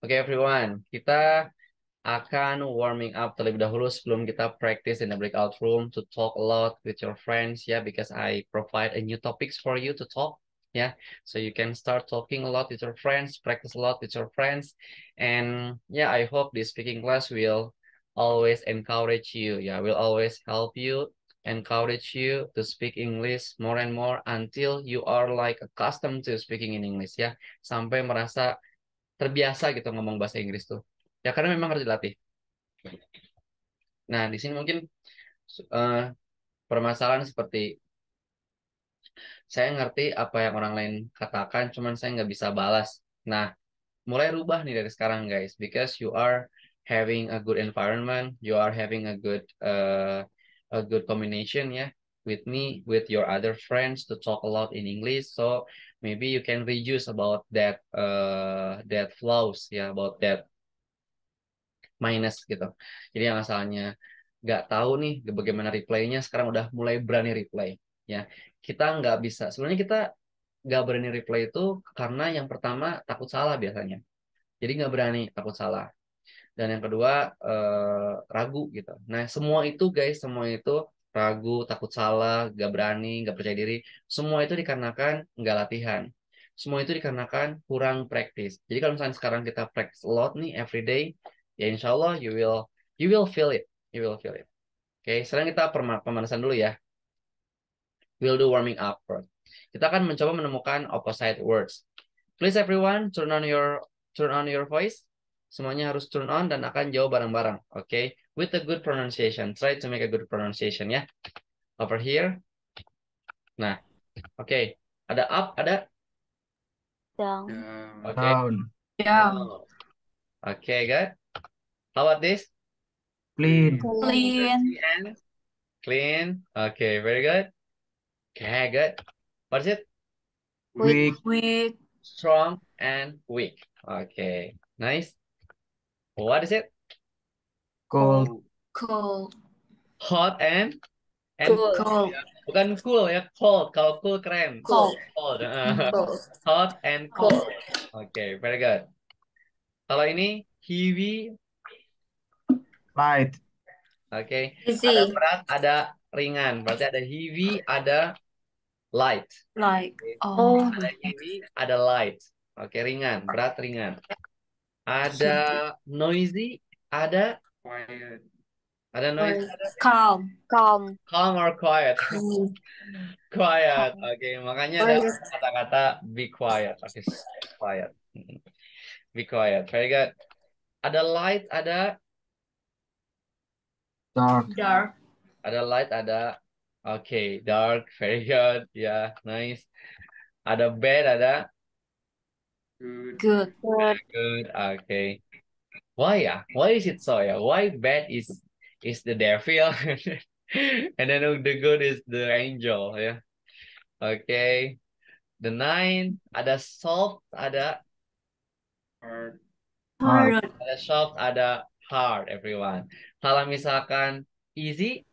okay, everyone, kita akan warming up terlebih dahulu sebelum kita practice in the breakout room to talk a lot with your friends yeah, because I provide a new topics for you to talk yeah so you can start talking a lot with your friends practice a lot with your friends and yeah I hope this speaking class will always encourage you yeah will always help you encourage you to speak English more and more until you are like accustomed to speaking in English yeah. sampai merasa terbiasa gitu ngomong bahasa Inggris tuh. Ya karena memang harus dilatih. Nah, di sini mungkin uh, permasalahan seperti saya ngerti apa yang orang lain katakan, cuman saya nggak bisa balas. Nah, mulai rubah nih dari sekarang guys, because you are having a good environment, you are having a good uh, a good combination ya yeah, with me, with your other friends to talk a lot in English. So maybe you can reduce about that uh, that flows ya yeah, about that minus gitu jadi yang asalnya nggak tahu nih bagaimana replaynya sekarang udah mulai berani replay ya kita nggak bisa sebenarnya kita nggak berani replay itu karena yang pertama takut salah biasanya jadi nggak berani takut salah dan yang kedua eh, ragu gitu nah semua itu guys semua itu ragu, takut salah, gak berani, gak percaya diri, semua itu dikarenakan nggak latihan. Semua itu dikarenakan kurang praktis. Jadi kalau misalnya sekarang kita practice a lot nih every day, ya insya Allah you will you will feel it, you will feel it. Oke, okay, sekarang kita pemanasan dulu ya. We'll do warming up first. Kita akan mencoba menemukan opposite words. Please everyone turn on your turn on your voice. Semuanya harus turn on dan akan jawab bareng-bareng. Oke, okay? with a good pronunciation. Try to make a good pronunciation yeah. Over here. Nah, Okay. Ada up, ada? Down. Okay. Down. Down. okay, good. How about this? Clean. Clean. Clean. Clean. Okay, very good. Okay, good. What is it? Weak. Weak. Strong and weak. Okay, nice. What is it? Cold. Cold. Hot and and cool. cold. Bukan cool ya, cold. Kalau cool keren. Cold. Cold. Hot and cold. Oke, okay, very good. Kalau ini heavy, light. Oke. Okay. Ada berat, ada ringan. Berarti ada heavy, ada light. Light. Okay. Oh. Ada heavy, ada light. Oke, okay, ringan, berat ringan. Ada noisy, ada Quiet. I don't know. calm. Calm. Calm or quiet. quiet. Oke, okay. makanya ada kata-kata be quiet. Oke, okay. quiet. Mm-hmm. Be quiet. Very good. Ada light, ada dark. Dark. Ada light, ada oke, okay. dark. Very good. Yeah, nice. Ada bed ada good. Good. Very good. Oke. Okay why ya why is it so ya why bad is is the devil and then oh, the good is the angel ya yeah. okay. the nine ada soft ada hard hard ada soft ada hard everyone kalau misalkan easy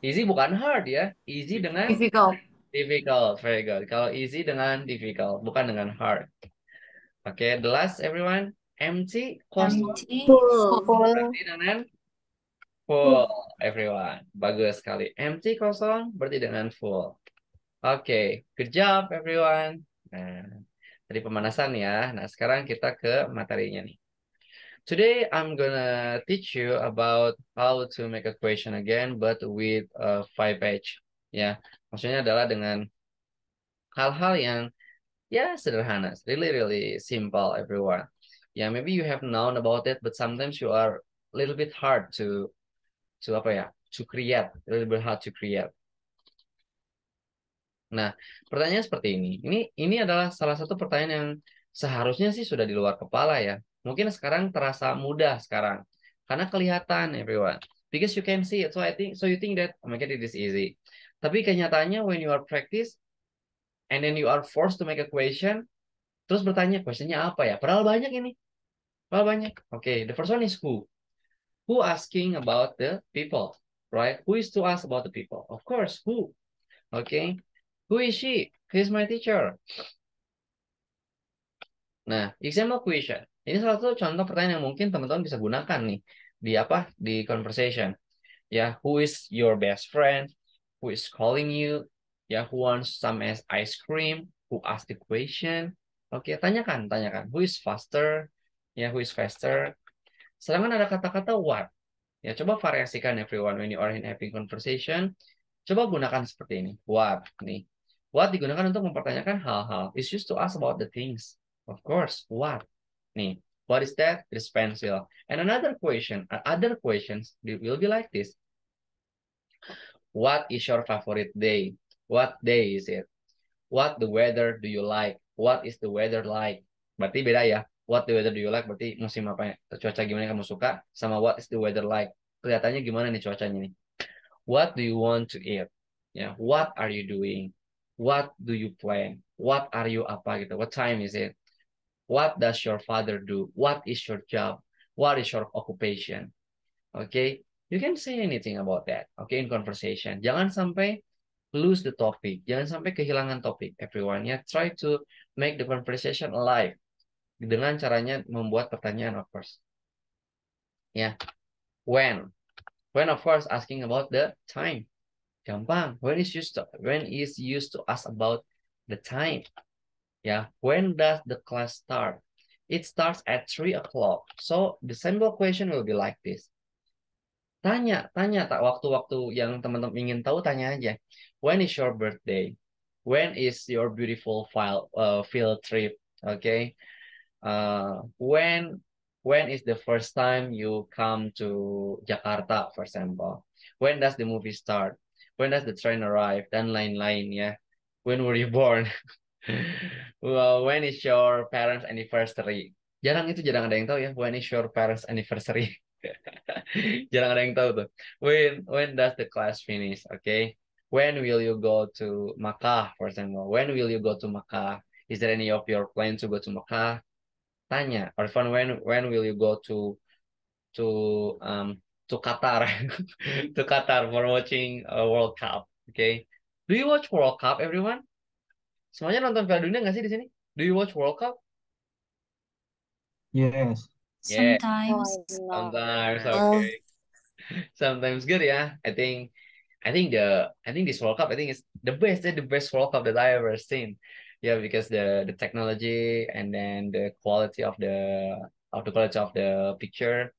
easy bukan hard ya easy dengan difficult difficult very good kalau easy dengan difficult bukan dengan hard oke okay, the last everyone empty, kosong, full. Berarti full, everyone. Bagus sekali. Empty, kosong, berarti dengan full. Oke, okay. good job everyone. Nah, tadi pemanasan ya. Nah, sekarang kita ke materinya nih. Today I'm gonna teach you about how to make a question again, but with a five page. Ya, maksudnya adalah dengan hal-hal yang ya sederhana, really really simple everyone yeah maybe you have known about it but sometimes you are a little bit hard to to apa ya to create a little bit hard to create nah pertanyaan seperti ini ini ini adalah salah satu pertanyaan yang seharusnya sih sudah di luar kepala ya mungkin sekarang terasa mudah sekarang karena kelihatan everyone because you can see it so I think so you think that oh my god it is easy tapi kenyataannya when you are practice and then you are forced to make a question terus bertanya questionnya apa ya padahal banyak ini Well, banyak. Okay, the first one is who. Who asking about the people, right? Who is to ask about the people? Of course, who. Okay, who is she? is my teacher. Nah, example question. Ini salah satu contoh pertanyaan yang mungkin teman-teman bisa gunakan nih di apa di conversation. Ya, who is your best friend? Who is calling you? Ya, who wants some ice cream? Who asked the question? Oke, okay, tanyakan, tanyakan. Who is faster? ya who is faster. Sedangkan ada kata-kata what. Ya, coba variasikan everyone when you are in having conversation. Coba gunakan seperti ini. What nih. What digunakan untuk mempertanyakan hal-hal. It's used to ask about the things. Of course, what? Nih, what is that? This pencil. And another question, uh, other questions will be like this. What is your favorite day? What day is it? What the weather do you like? What is the weather like? Berarti beda ya what the weather do you like berarti musim apa ya cuaca gimana kamu suka sama what is the weather like kelihatannya gimana nih cuacanya nih what do you want to eat ya yeah. what are you doing what do you plan what are you apa gitu what time is it what does your father do what is your job what is your occupation okay you can say anything about that okay in conversation jangan sampai lose the topic jangan sampai kehilangan topik everyone ya yeah. try to make the conversation alive dengan caranya membuat pertanyaan of course. Ya. Yeah. When. When of course asking about the time. Gampang. When is used to when is used to ask about the time. Ya, yeah. when does the class start? It starts at 3 o'clock. So the simple question will be like this. Tanya, tanya tak waktu-waktu yang teman-teman ingin tahu tanya aja. When is your birthday? When is your beautiful file uh, field trip? Oke. Okay? uh, when when is the first time you come to Jakarta, for example? When does the movie start? When does the train arrive? Dan lain-lain ya. When were you born? well, when is your parents anniversary? Jarang itu jarang ada yang tahu ya. When is your parents anniversary? jarang ada yang tahu tuh. When when does the class finish? Okay. When will you go to Makkah, for example? When will you go to Makkah? Is there any of your plan to go to Makkah? tanya Irfan when when will you go to to um to Qatar to Qatar for watching a World Cup okay do you watch World Cup everyone semuanya nonton Piala Dunia nggak sih di sini do you watch World Cup yes yeah. sometimes sometimes oh, okay sometimes good ya yeah. I think I think the I think this World Cup I think is the best the best World Cup that I ever seen yeah because the the technology and then the quality of the of the quality of the picture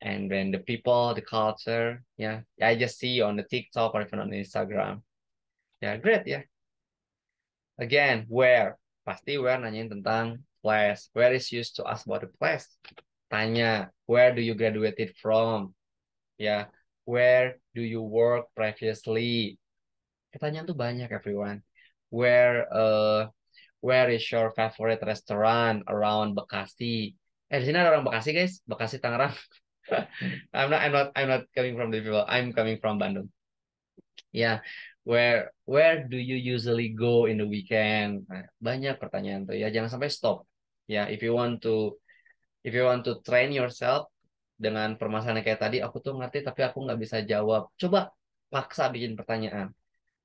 and then the people the culture yeah i just see on the tiktok or even on instagram yeah great yeah again where pasti where nanyain tentang place where is used to ask about the place tanya where do you graduated from yeah where do you work previously pertanyaan tuh banyak everyone where uh, where is your favorite restaurant around Bekasi? Eh di sini ada orang Bekasi guys, Bekasi Tangerang. I'm not I'm not I'm not coming from the people. I'm coming from Bandung. Yeah, where where do you usually go in the weekend? Nah, banyak pertanyaan tuh ya, jangan sampai stop. Ya, yeah, if you want to if you want to train yourself dengan permasalahan kayak tadi, aku tuh ngerti tapi aku nggak bisa jawab. Coba paksa bikin pertanyaan,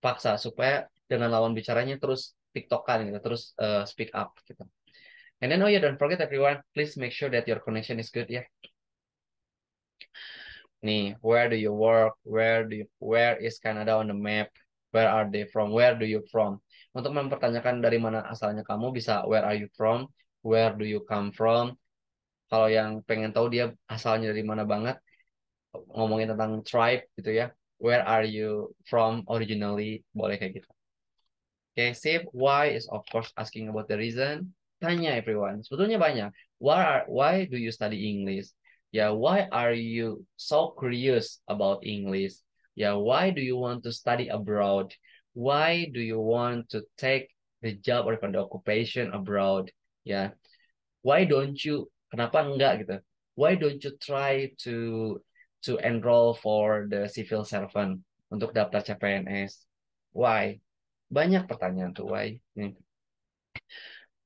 paksa supaya dengan lawan bicaranya terus tiktokan gitu terus uh, speak up gitu and then oh ya yeah, don't forget everyone please make sure that your connection is good ya yeah. nih where do you work where do you, where is Canada on the map where are they from where do you from untuk mempertanyakan dari mana asalnya kamu bisa where are you from where do you come from kalau yang pengen tahu dia asalnya dari mana banget ngomongin tentang tribe gitu ya where are you from originally boleh kayak gitu Okay, save why is of course asking about the reason. Tanya everyone. Sebetulnya banyak. Why are why do you study English? Yeah, why are you so curious about English? Yeah, why do you want to study abroad? Why do you want to take the job or the occupation abroad? Yeah. Why don't you kenapa enggak gitu? Why don't you try to to enroll for the civil servant untuk daftar CPNS? Why? Banyak pertanyaan tuh why. Hmm.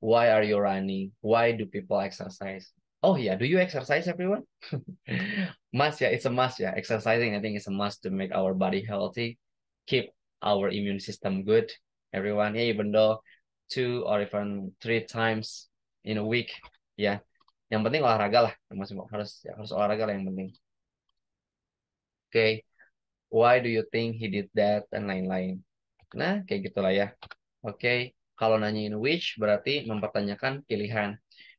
Why are you running? Why do people exercise? Oh yeah, do you exercise everyone? must yeah, it's a must yeah. Exercising I think it's a must to make our body healthy, keep our immune system good. Everyone, yeah, even though two or even three times in a week, yeah. Yang penting olahraga lah, masih harus ya, harus olahraga lah yang penting. Oke, okay. why do you think he did that and lain-lain? Nah, kayak gitulah ya. Oke, okay. kalau nanyain which berarti mempertanyakan pilihan.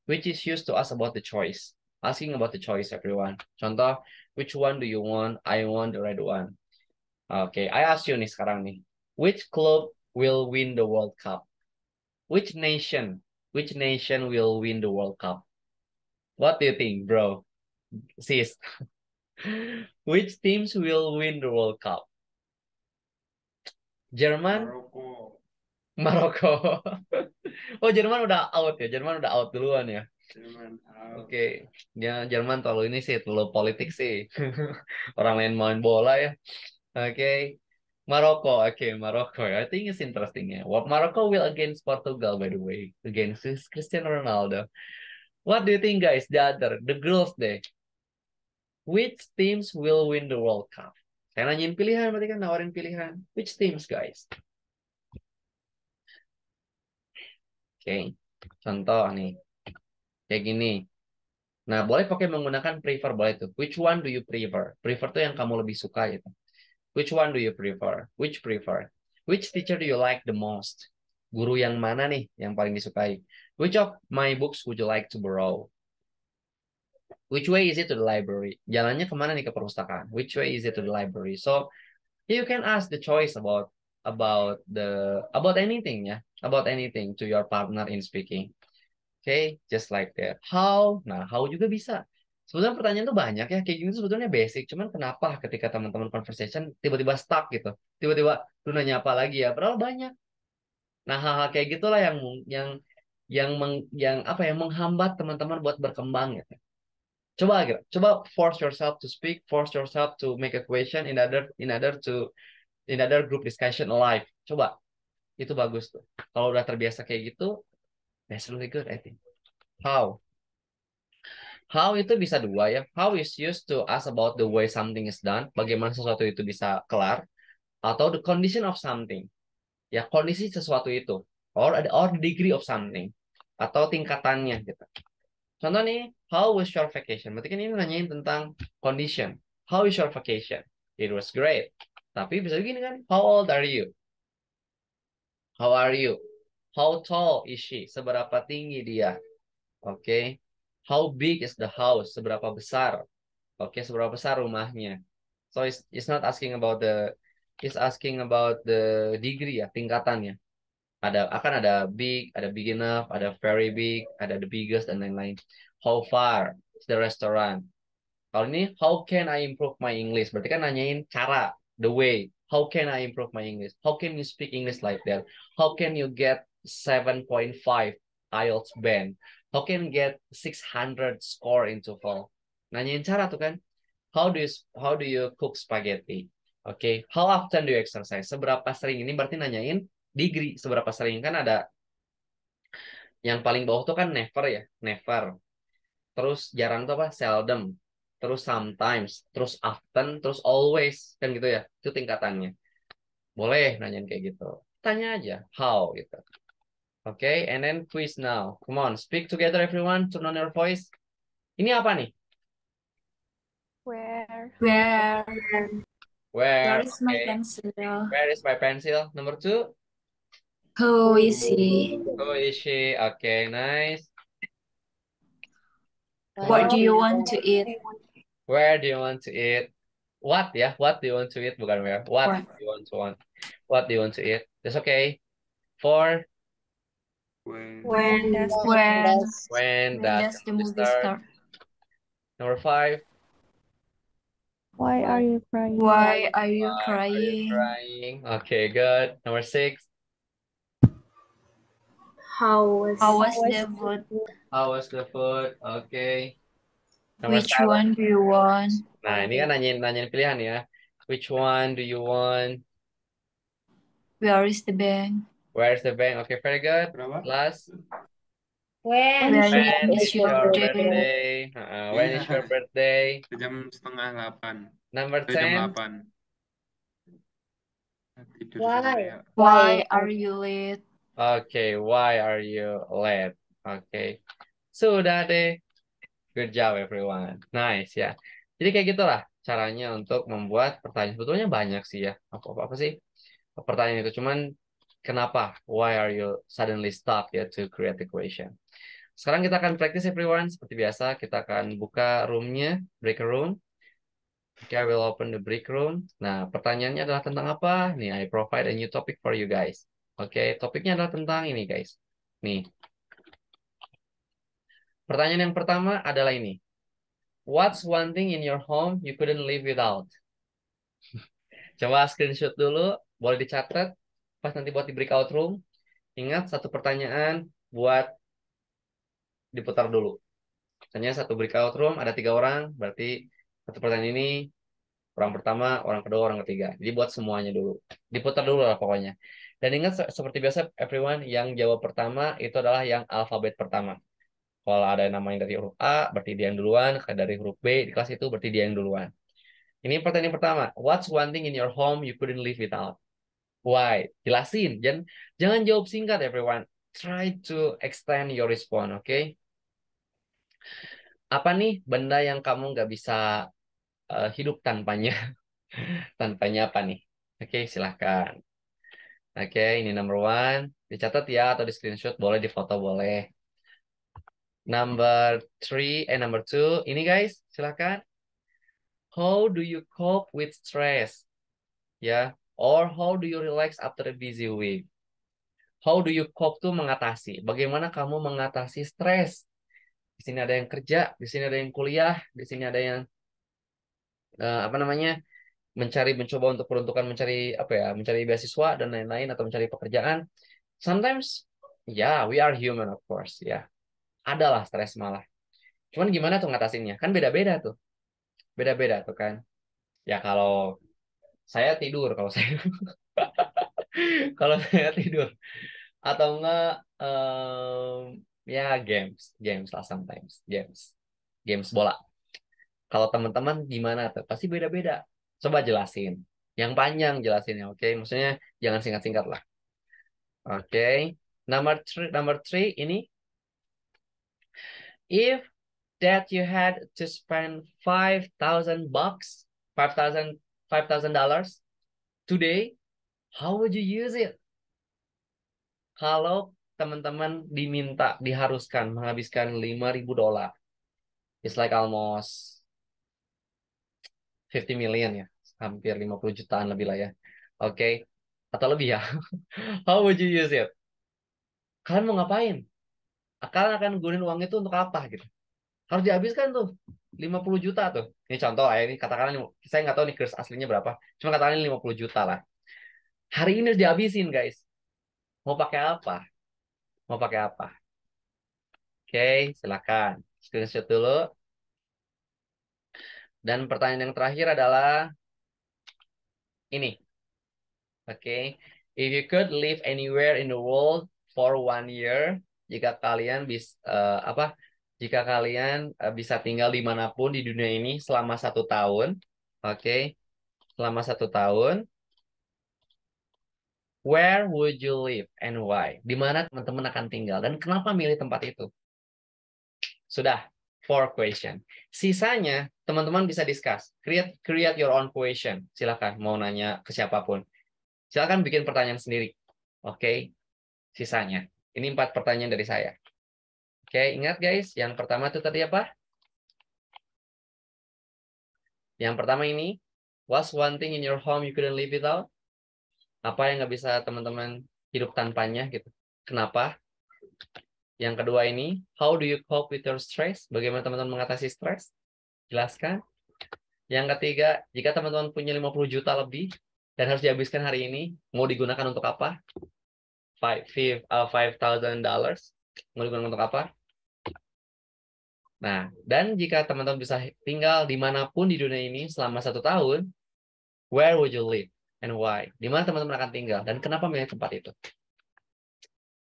Which is used to ask about the choice. Asking about the choice, everyone. Contoh, which one do you want? I want the red one. Oke, okay. I ask you nih sekarang nih. Which club will win the World Cup? Which nation? Which nation will win the World Cup? What do you think, bro? Sis. Which teams will win the World Cup? Jerman Maroko Maroko oh Jerman udah out ya Jerman udah out duluan ya Jerman out. Oke, okay. ya Jerman terlalu ini sih, terlalu politik sih. Orang lain main bola ya. Oke, okay. Maroko. Oke, okay, Maroko. Ya. I think it's interesting ya. What Maroko will against Portugal by the way, against Cristiano Ronaldo. What do you think guys? The other, the girls deh. Which teams will win the World Cup? Saya nanyain pilihan, berarti kan nawarin pilihan. Which teams, guys? Oke, okay. contoh nih. Kayak gini. Nah, boleh pakai menggunakan prefer, boleh tuh. Which one do you prefer? Prefer tuh yang kamu lebih suka gitu. Which one do you prefer? Which prefer? Which teacher do you like the most? Guru yang mana nih yang paling disukai? Which of my books would you like to borrow? Which way is it to the library? Jalannya kemana nih ke perpustakaan? Which way is it to the library? So you can ask the choice about about the about anything ya, about anything to your partner in speaking. Okay, just like that. How? Nah, how juga bisa. Sebetulnya pertanyaan tuh banyak ya, kayak gini gitu sebetulnya basic. Cuman kenapa ketika teman-teman conversation tiba-tiba stuck gitu, tiba-tiba lu nanya apa lagi ya? Padahal banyak. Nah, hal-hal kayak gitulah yang yang yang meng, yang apa ya menghambat teman-teman buat berkembang gitu coba gitu coba force yourself to speak force yourself to make a question in other in other to in other group discussion live coba itu bagus tuh kalau udah terbiasa kayak gitu that's really good I think how how itu bisa dua ya how is used to ask about the way something is done bagaimana sesuatu itu bisa kelar atau the condition of something ya kondisi sesuatu itu or or degree of something atau tingkatannya gitu Contoh nih, how was your vacation? Berarti kan ini nanyain tentang condition. How is your vacation? It was great. Tapi bisa begini kan, how old are you? How are you? How tall is she? Seberapa tinggi dia? Oke. Okay. How big is the house? Seberapa besar? Oke, okay, seberapa besar rumahnya? So it's, it's not asking about the it's asking about the degree ya, tingkatannya ada akan ada big, ada big enough, ada very big, ada the biggest dan lain-lain. How far is the restaurant? Kalau ini how can I improve my English? Berarti kan nanyain cara, the way. How can I improve my English? How can you speak English like that? How can you get 7.5 IELTS band? How can you get 600 score in TOEFL? Nanyain cara tuh kan. How do you how do you cook spaghetti? Oke, okay. how often do you exercise? Seberapa sering ini berarti nanyain degree seberapa sering kan ada yang paling bawah tuh kan never ya never terus jarang tuh apa seldom terus sometimes terus often terus always kan gitu ya itu tingkatannya boleh nanyain kayak gitu tanya aja how gitu oke okay, and then quiz now come on speak together everyone turn on your voice ini apa nih where where Where, Where is okay. my pencil? Where is my pencil? Number two. Who is he? Who is she? Okay, nice. What do you want to eat? Where do you want to eat? What Yeah? What do you want to eat? Bukan where. What, what? do you want to want? What do you want to eat? That's okay. For when when does, when, when does, does the movie start? start? Number five. Why are you crying? Why are you Why crying? Are you crying? Okay, good. Number six. How was, how was the food? How was the food? Oke. Okay. Which one do you want? Nah, ini kan nanyain nanyain pilihan ya. Which one do you want? Where is the bank? Where is the bank? Okay, very good. Berapa? Last. When, when is your birthday? birthday? Uh, when yeah. is your birthday? Uh-uh, iya. Jam setengah delapan. Number ten. Jam delapan. Ya. Why? Why are you late? Okay, why are you late? Okay. Sudah deh. Good job everyone. Nice ya. Jadi kayak gitulah caranya untuk membuat pertanyaan. Sebetulnya banyak sih ya. Apa apa, apa sih? Pertanyaan itu cuman kenapa? Why are you suddenly stop ya to create the question? Sekarang kita akan practice everyone seperti biasa. Kita akan buka roomnya, break room. Okay, I will open the break room. Nah, pertanyaannya adalah tentang apa? Nih, I provide a new topic for you guys. Oke, topiknya adalah tentang ini guys. Nih. Pertanyaan yang pertama adalah ini. What's one thing in your home you couldn't live without? Coba screenshot dulu, boleh dicatat. Pas nanti buat di breakout room, ingat satu pertanyaan buat diputar dulu. Misalnya satu breakout room ada tiga orang, berarti satu pertanyaan ini orang pertama, orang kedua, orang ketiga. Jadi buat semuanya dulu. Diputar dulu lah pokoknya. Dan ingat seperti biasa everyone yang jawab pertama itu adalah yang alfabet pertama. Kalau ada yang namanya dari huruf A, berarti dia yang duluan. kalau Dari huruf B di kelas itu berarti dia yang duluan. Ini pertanyaan pertama. What's one thing in your home you couldn't live without? Why? Jelasin. Jangan, jangan jawab singkat everyone. Try to extend your response, oke? Okay? Apa nih benda yang kamu nggak bisa uh, hidup tanpanya? tanpanya apa nih? Oke, okay, silahkan. Oke, okay, ini number one. Dicatat ya atau di screenshot boleh, di foto boleh. Number three and eh, number two. Ini guys, silakan. How do you cope with stress? Ya, yeah. or how do you relax after a busy week? How do you cope to mengatasi. Bagaimana kamu mengatasi stres? Di sini ada yang kerja, di sini ada yang kuliah, di sini ada yang uh, apa namanya? mencari mencoba untuk peruntukan mencari apa ya mencari beasiswa dan lain-lain atau mencari pekerjaan sometimes ya yeah, we are human of course ya yeah. adalah stres malah cuman gimana tuh ngatasinnya kan beda-beda tuh beda-beda tuh kan ya kalau saya tidur kalau saya kalau saya tidur atau enggak um, ya games games lah sometimes games games bola kalau teman-teman gimana tuh pasti beda-beda Coba jelasin. Yang panjang jelasin ya, oke? Okay? Maksudnya jangan singkat-singkat lah. Oke. Okay. Number three, number three ini. If that you had to spend five thousand bucks, five five thousand thousand dollars today, how would you use it? Kalau teman-teman diminta, diharuskan menghabiskan lima ribu dolar. It's like almost 50 million ya, hampir 50 jutaan lebih lah ya. Oke, okay. atau lebih ya. How would you use it? Kalian mau ngapain? Kalian akan gunain uang itu untuk apa gitu? Harus dihabiskan tuh. 50 juta tuh. Ini contoh ya, ini katakanlah saya nggak tahu nih kurs aslinya berapa. Cuma katakan 50 juta lah. Hari ini harus dihabisin, guys. Mau pakai apa? Mau pakai apa? Oke, okay, silakan. Screenshot dulu. Dan pertanyaan yang terakhir adalah ini. Oke, okay. if you could live anywhere in the world for one year, jika kalian bisa uh, eh, apa? Jika kalian uh, bisa tinggal dimanapun di dunia ini selama satu tahun, oke, okay. selama satu tahun, Where would you live and why? Di mana teman-teman akan tinggal dan kenapa milih tempat itu? Sudah four question. Sisanya teman-teman bisa discuss. Create create your own question. Silakan mau nanya ke siapapun. Silakan bikin pertanyaan sendiri. Oke. Okay? Sisanya. Ini empat pertanyaan dari saya. Oke, okay, ingat guys, yang pertama itu tadi apa? Yang pertama ini, what's one thing in your home you couldn't live without? Apa yang nggak bisa teman-teman hidup tanpanya gitu? Kenapa? Yang kedua ini, how do you cope with your stress? Bagaimana teman-teman mengatasi stres? Jelaskan. Yang ketiga, jika teman-teman punya 50 juta lebih dan harus dihabiskan hari ini, mau digunakan untuk apa? Uh, five thousand dollars, Mau digunakan untuk apa? Nah, dan jika teman-teman bisa tinggal dimanapun di dunia ini selama satu tahun, where would you live and why? Di mana teman-teman akan tinggal dan kenapa memilih tempat itu?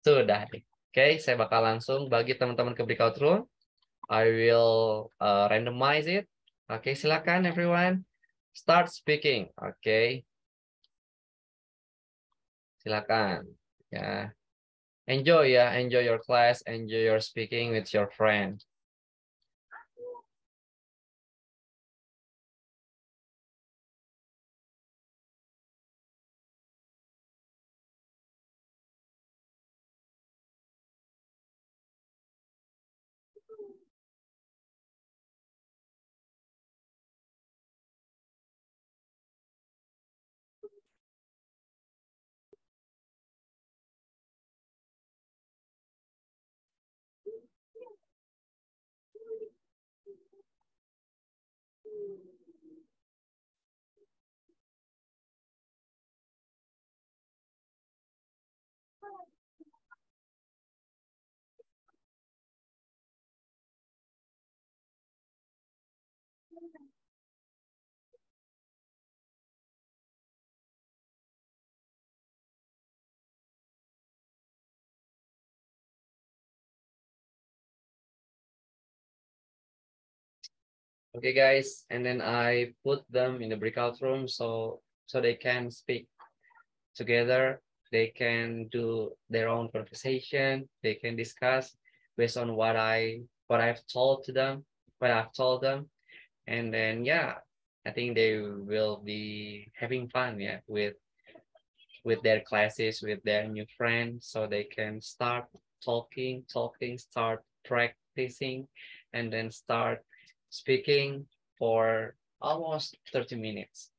Sudah. So, okay, saya bakal langsung bagi teman-teman ke breakout room. I will uh, randomize it. Oke, okay, silakan everyone. Start speaking. Oke. Okay. Silakan. Ya. Yeah. Enjoy ya, yeah. enjoy your class, enjoy your speaking with your friend. okay guys and then i put them in the breakout room so so they can speak together they can do their own conversation they can discuss based on what i what i've told to them what i've told them and then yeah i think they will be having fun yeah with with their classes with their new friends so they can start talking talking start practicing and then start speaking for almost 30 minutes.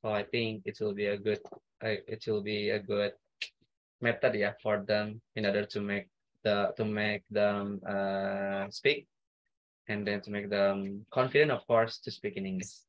So I think it will be a good, it will be a good method yeah, for them in order to make the, to make them uh, speak and then to make them confident, of course, to speak in English.